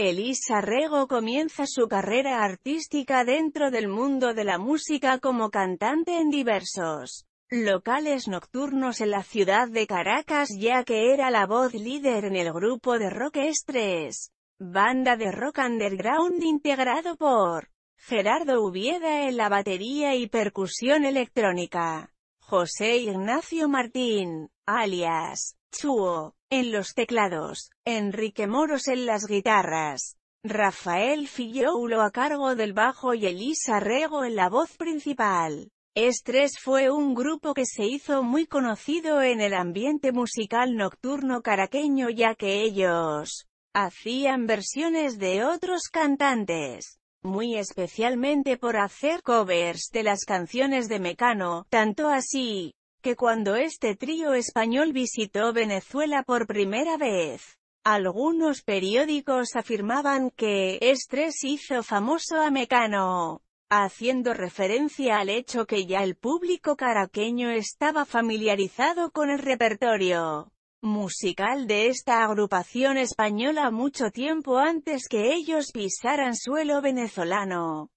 Elisa Rego comienza su carrera artística dentro del mundo de la música como cantante en diversos locales nocturnos en la ciudad de Caracas ya que era la voz líder en el grupo de rock Estrés, banda de rock underground integrado por Gerardo Ubieda en la batería y percusión electrónica. José Ignacio Martín, alias, Chuo, en los teclados, Enrique Moros en las guitarras, Rafael Filloulo a cargo del bajo y Elisa Rego en la voz principal. Estrés fue un grupo que se hizo muy conocido en el ambiente musical nocturno caraqueño ya que ellos hacían versiones de otros cantantes muy especialmente por hacer covers de las canciones de Mecano, tanto así, que cuando este trío español visitó Venezuela por primera vez, algunos periódicos afirmaban que Estrés hizo famoso a Mecano, haciendo referencia al hecho que ya el público caraqueño estaba familiarizado con el repertorio musical de esta agrupación española mucho tiempo antes que ellos pisaran suelo venezolano.